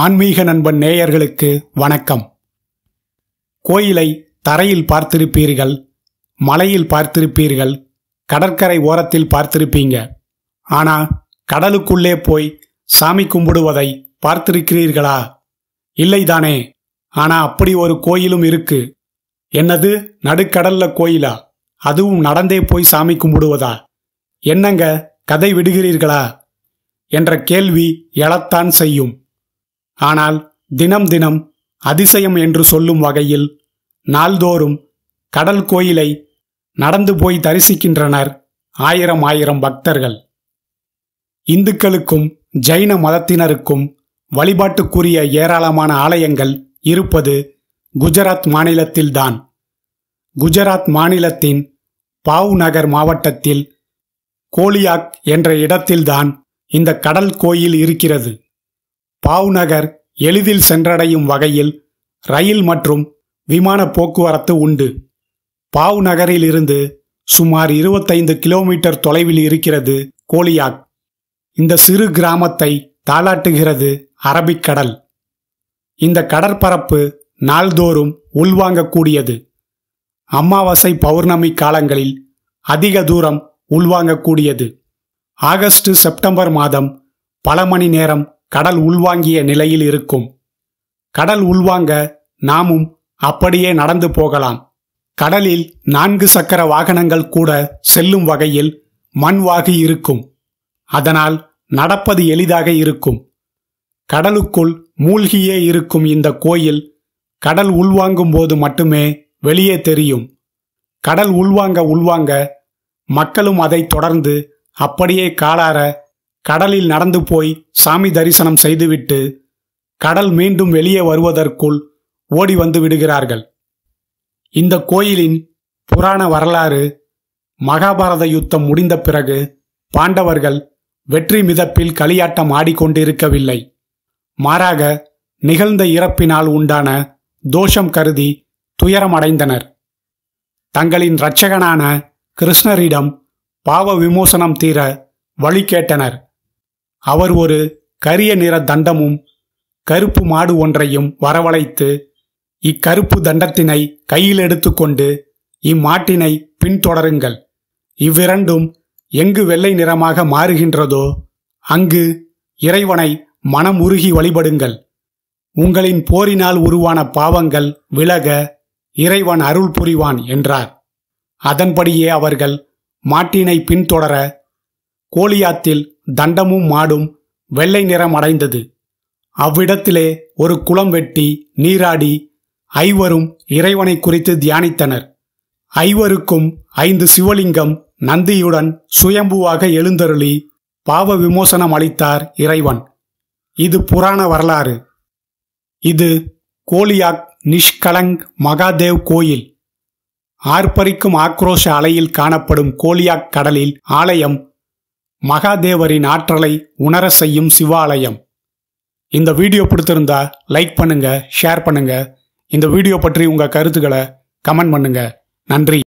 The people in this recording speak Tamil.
ஆன்மீக நண்பன் நேயர்களுக்கு வணக்கம் கோயிலை தரையில் பார்த்திருப்பீர்கள் மலையில் பார்த்திருப்பீர்கள் கடற்கரை ஓரத்தில் பார்த்திருப்பீங்க ஆனா கடலுக்குள்ளே போய் சாமி கும்பிடுவதை பார்த்திருக்கிறீர்களா இல்லைதானே ஆனா அப்படி ஒரு கோயிலும் இருக்கு என்னது நடுக்கடல்ல கோயிலா அதுவும் நடந்தே போய் சாமி கும்பிடுவதா என்னங்க கதை விடுகிறீர்களா என்ற கேள்வி எழத்தான் செய்யும் ஆனால் தினம் தினம் அதிசயம் என்று சொல்லும் வகையில் நாள்தோறும் கடல் கோயிலை நடந்து போய் தரிசிக்கின்றனர் ஆயிரம் ஆயிரம் பக்தர்கள் இந்துக்களுக்கும் ஜைன மதத்தினருக்கும் வழிபாட்டுக்குரிய ஏராளமான ஆலயங்கள் இருப்பது குஜராத் மாநிலத்தில்தான் குஜராத் மாநிலத்தின் பாவ் நகர் மாவட்டத்தில் கோலியாக் என்ற இடத்தில்தான் இந்த கடல் கோயில் இருக்கிறது பாவ்நகர் எளிதில் சென்றடையும் வகையில் ரயில் மற்றும் விமான போக்குவரத்து உண்டு பாவ் நகரிலிருந்து சுமார் இருபத்தைந்து கிலோமீட்டர் தொலைவில் இருக்கிறது கோலியாக் இந்த சிறு கிராமத்தை தாளாட்டுகிறது அரபிக்கடல் இந்த கடற்பரப்பு நாள்தோறும் உள்வாங்கக்கூடியது அமாவாசை பௌர்ணமி காலங்களில் அதிக தூரம் உள்வாங்கக்கூடியது ஆகஸ்ட் செப்டம்பர் மாதம் பல மணி நேரம் கடல் உள்வாங்கிய நிலையில் இருக்கும் கடல் உள்வாங்க நாமும் அப்படியே நடந்து போகலாம் கடலில் நான்கு சக்கர வாகனங்கள் கூட செல்லும் வகையில் மண்வாகி இருக்கும் அதனால் நடப்பது எளிதாக இருக்கும் கடலுக்குள் மூழ்கியே இருக்கும் இந்த கோயில் கடல் உள்வாங்கும் போது மட்டுமே வெளியே தெரியும் கடல் உள்வாங்க உள்வாங்க மக்களும் அதை தொடர்ந்து அப்படியே காலார கடலில் நடந்து போய் சாமி தரிசனம் செய்துவிட்டு கடல் மீண்டும் வெளியே வருவதற்குள் ஓடி வந்து விடுகிறார்கள் இந்த கோயிலின் புராண வரலாறு மகாபாரத யுத்தம் முடிந்த பிறகு பாண்டவர்கள் வெற்றி மிதப்பில் களியாட்டம் ஆடிக்கொண்டிருக்கவில்லை மாறாக நிகழ்ந்த இறப்பினால் உண்டான தோஷம் கருதி துயரமடைந்தனர் தங்களின் இரட்சகனான கிருஷ்ணரிடம் பாவ விமோசனம் தீர வழி கேட்டனர் அவர் ஒரு கரிய நிற தண்டமும் கருப்பு மாடு ஒன்றையும் வரவழைத்து இக்கருப்பு தண்டத்தினை கையில் எடுத்துக்கொண்டு இம்மாட்டினை பின்தொடருங்கள் இவ்விரண்டும் எங்கு வெள்ளை நிறமாக மாறுகின்றதோ அங்கு இறைவனை மனம் உருகி வழிபடுங்கள் உங்களின் போரினால் உருவான பாவங்கள் விலக இறைவன் அருள் புரிவான் என்றார் அதன்படியே அவர்கள் மாட்டினை பின்தொடர கோலியாத்தில் தண்டமும் மாடும் வெள்ளை நிறம் அடைந்தது அவ்விடத்திலே ஒரு குளம் வெட்டி நீராடி ஐவரும் இறைவனை குறித்து தியானித்தனர் ஐவருக்கும் ஐந்து சிவலிங்கம் நந்தியுடன் சுயம்புவாக எழுந்தருளி பாவ விமோசனம் அளித்தார் இறைவன் இது புராண வரலாறு இது கோலியாக் நிஷ்கலங் மகாதேவ் கோயில் ஆர்ப்பரிக்கும் ஆக்ரோஷ அலையில் காணப்படும் கோலியாக் கடலில் ஆலயம் மகாதேவரின் ஆற்றலை உணர செய்யும் சிவாலயம் இந்த வீடியோ பிடித்திருந்தா லைக் பண்ணுங்க ஷேர் பண்ணுங்க இந்த வீடியோ பற்றி உங்க கருத்துக்களை கமெண்ட் பண்ணுங்க நன்றி